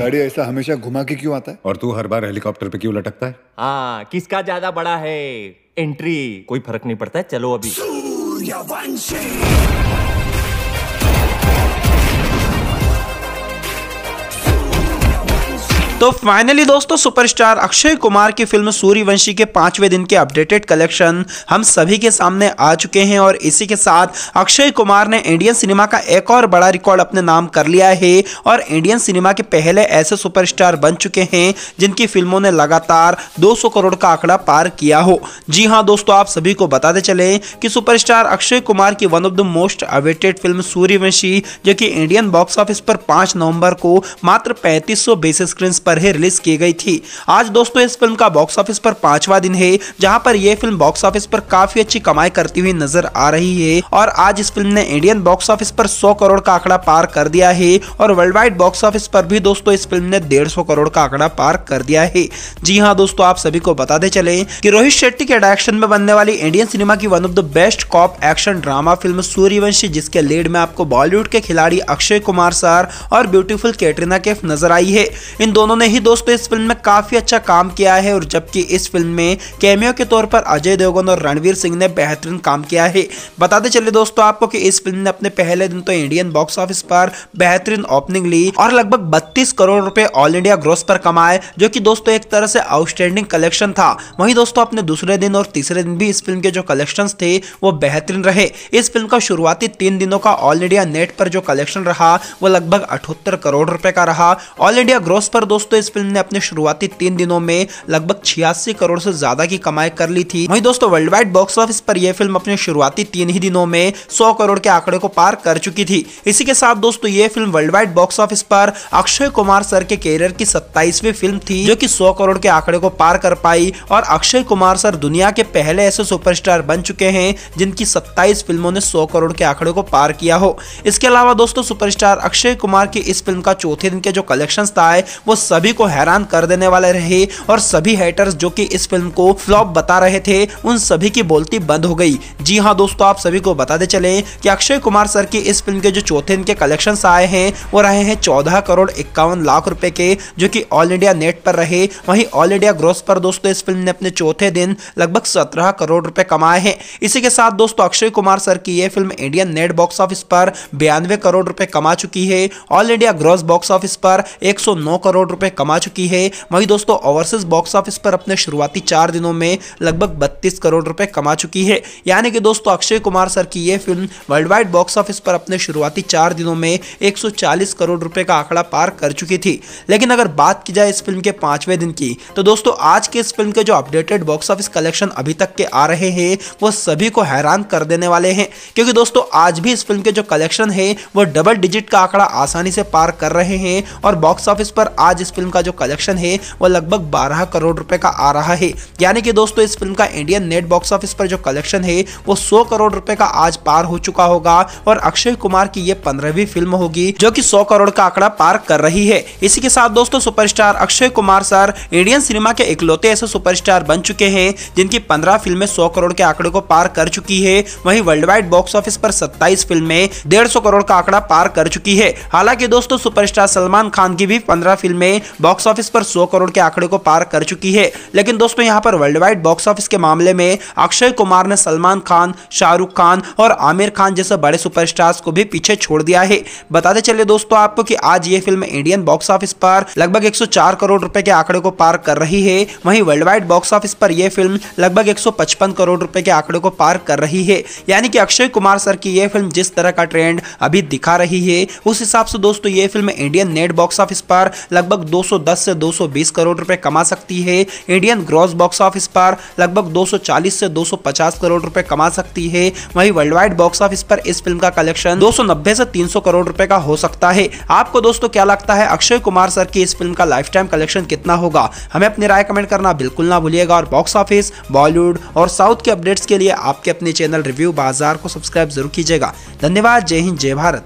गाड़ी ऐसा हमेशा घुमा के क्यों आता है और तू हर बार हेलीकॉप्टर पे क्यों लटकता है हाँ किसका ज्यादा बड़ा है एंट्री कोई फर्क नहीं पड़ता है चलो अभी तो फाइनली दोस्तों सुपरस्टार अक्षय कुमार की फिल्म सूर्यवंशी के पांचवें दिन के अपडेटेड कलेक्शन हम सभी के सामने आ चुके हैं और इसी के साथ अक्षय कुमार ने इंडियन सिनेमा का एक और बड़ा रिकॉर्ड अपने नाम कर लिया है और इंडियन सिनेमा के पहले ऐसे सुपरस्टार बन चुके हैं जिनकी फिल्मों ने लगातार 200 करोड़ का आंकड़ा पार किया हो जी हाँ दोस्तों आप सभी को बताते चले कि सुपरस्टार अक्षय कुमार की one of the most awaited film Sooryavanshi जो कि इंडियन बॉक्स ऑफिस पर पांच नवंबर को मात्र पैंतीस सौ स्क्रीन पर पर ही रिलीज की गई थी आज दोस्तों इस फिल्म का बॉक्स ऑफिस पर पांचवा दिन है जहां पर यह फिल्म बॉक्स ऑफिस पर काफी अच्छी कमाई करती हुई नजर आ रही है और आज इस फिल्म ने इंडियन बॉक्स ऑफिस पर सौ करोड़ का आंकड़ा पार कर दिया है और वर्ल्ड वाइड बॉक्स ऑफिस पर भी दोस्तों इस फिल्म ने डेढ़ करोड़ का आंकड़ा पार कर दिया है जी हाँ दोस्तों आप सभी को बताते चले की रोहित शेट्टी के डायरेक्शन में बनने वाली इंडियन सिनेमा की one of the best cop action drama film Sooryavanshi जिसके लीड में आपको बॉलीवुड के खिलाड़ी अक्षय कुमार सर और ब्यूटीफुल कैटरीना कैफ नजर आई है इन दोनों उन्होंने ही दोस्तों इस फिल्म में काफी अच्छा काम किया है और जबकि इस फिल्म में कैमियो के तौर पर अजय देवगन और रणवीर सिंह ने बेहतरीन काम किया है बताते चले दोस्तों आपको कि इस फिल्म ने अपने पहले दिन तो इंडियन बॉक्स ऑफिस पर बेहतरीन ओपनिंग ली और लगभग बत्तीस करोड़ रुपए ऑल इंडिया ग्रोस पर कमाए जो की दोस्तों एक तरह से आउटस्टैंडिंग कलेक्शन था वही दोस्तों अपने दूसरे दिन और तीसरे दिन भी इस फिल्म के जो कलेक्शन थे वो बेहतरीन रहे इस फिल्म का शुरुआती तीन दिनों का ऑल इंडिया नेट पर जो कलेक्शन रहा वो लगभग अठहत्तर करोड़ रुपए का रहा ऑल इंडिया ग्रोस पर दोस्तों दोस्तों इस फिल्म ने अपने शुरुआती तीन दिनों में लगभग छियासी करोड़ से ज्यादा की कमाई कर ली थी वही दोस्तों वर्ल्ड वाइड बॉक्स ऑफिस पर यह फिल्म अपने शुरुआती तीन ही दिनों में सौ करोड़ के आंकड़े को पार कर चुकी थी इसी के साथ दोस्तों ये film world wide box office पर अक्षय कुमार सर के कैरियर की सत्ताईसवीं फिल्म थी जो की सौ करोड़ के आंकड़े को पार कर पाई और अक्षय कुमार सर दुनिया के पहले ऐसे सुपरस्टार बन चुके हैं जिनकी 27 फिल्मों ने 100 करोड़ के आंकड़े को पार किया हो इसके अलावा दोस्तों सुपरस्टार अक्षय कुमार की इस फिल्म का चौथे दिन के जो कलेक्शन था वो सभी को हैरान कर देने वाले रहे और सभी हेटर्स जो कि इस फिल्म को फ्लॉप बता रहे थे उन सभी की बोलती बंद हो गई जी हाँ दोस्तों आप सभी को बताते चले कि अक्षय कुमार सर की इस फिल्म के जो चौथे इनके कलेक्शन आए हैं वो रहे हैं चौदह करोड़ इक्यावन लाख रुपए के जो कि ऑल इंडिया नेट पर रहे वहीं ऑल इंडिया ग्रोस पर दोस्तों इस फिल्म ने अपने चौथे दिन लगभग सत्रह करोड़ रुपए कमाए हैं इसी के साथ दोस्तों अक्षय कुमार सर की यह film Indian net box office पर बयानवे करोड़ रुपए कमा चुकी है all India gross box office पर 109 करोड़ रुपए कमा चुकी है वहीं दोस्तों ओवरसीज बॉक्स ऑफिस पर अपने शुरुआती चार दिनों में लगभग बत्तीस करोड़ रुपए कमा चुकी है यानी कि दोस्तों अक्षय कुमार सर की यह film world wide box office पर अपने शुरुआती चार दिनों में एक करोड़ रुपए का आंकड़ा पार कर चुकी थी लेकिन अगर बात की जाए इस फिल्म के पांचवें दिन की तो दोस्तों आज के इस फिल्म के जो अपडेटेड बॉक्स ऑफिस कलेक्शन अभी तक के आ रहे हैं वो सभी को हैरान कर देने वाले हैं क्योंकि दोस्तों आज भी इस फिल्म के जो कलेक्शन है वो डबल डिजिट का आंकड़ा आसानी से पार कर रहे हैं और बॉक्स ऑफिस पर आज इस इस फिल्म का जो कलेक्शन है वो लगभग बारह करोड़ रुपए का आ रहा है यानी कि दोस्तों इस फिल्म का इंडियन नेट बॉक्स ऑफिस पर जो कलेक्शन है वो सौ करोड़ रुपए का आज पार हो चुका होगा और अक्षय कुमार की ये पंद्रहवीं फिल्म होगी जो की सौ करोड़ का आंकड़ा पार कर रही है इसी के साथ दोस्तों super Akshay Kumar sir Indian cinema के इकलौते ऐसे सुपर बन चुके हैं जिनकी पंद्रह फिल्में सौ करोड़ के आंकड़े को पार कर चुकी है वही वर्ल्ड वाइड बॉक्स ऑफिस पर सत्ताईस फिल्में डेढ़ करोड़ का आंकड़ा पार कर चुकी है हालांकि दोस्तों सुपरस्टार सलमान खान की भी पंद्रह फिल्में बॉक्स ऑफिस पर 100 करोड़ के आंकड़े को पार कर चुकी है लेकिन दोस्तों यहाँ पर वर्ल्ड वाइड बॉक्स ऑफिस के मामले में अक्षय कुमार ने सलमान खान शाहरुख खान और आमिर खान जैसे बड़े सुपरस्टार्स को भी पीछे छोड़ दिया है बताते चले दोस्तों आपको की आज ये फिल्म इंडियन बॉक्स ऑफिस पर लगभग एक करोड़ रुपए के आंकड़े को पार कर रही है वही वर्ल्ड वाइड बॉक्स ऑफिस पर यह फिल्म लगभग एक करोड़ रुपए के आंकड़े को पार कर रही है यानी कि अक्षय कुमार सर की यह फिल्म जिस तरह का ट्रेंड अभी दिखा रही है उस हिसाब से दोस्तों ये film Indian net box office पर लगभग 210 से 220 करोड़ रुपए कमा सकती है इंडियन ग्रॉस बॉक्स ऑफिस पर लगभग 240 से 250 करोड़ रुपए कमा सकती है वहीं वर्ल्ड वाइड बॉक्स ऑफिस पर इस फिल्म का कलेक्शन 290 से 300 करोड़ रुपए का हो सकता है आपको दोस्तों क्या लगता है अक्षय कुमार सर की इस फिल्म का लाइफ टाइम कलेक्शन कितना होगा हमें अपनी राय कमेंट करना बिल्कुल ना भूलिएगा और बॉक्स ऑफिस बॉलीवुड और साउथ के अपडेट्स के लिए आपके अपने चैनल रिव्यू बाजार को सब्सक्राइब जरूर कीजिएगा धन्यवाद जय हिंद जय भारत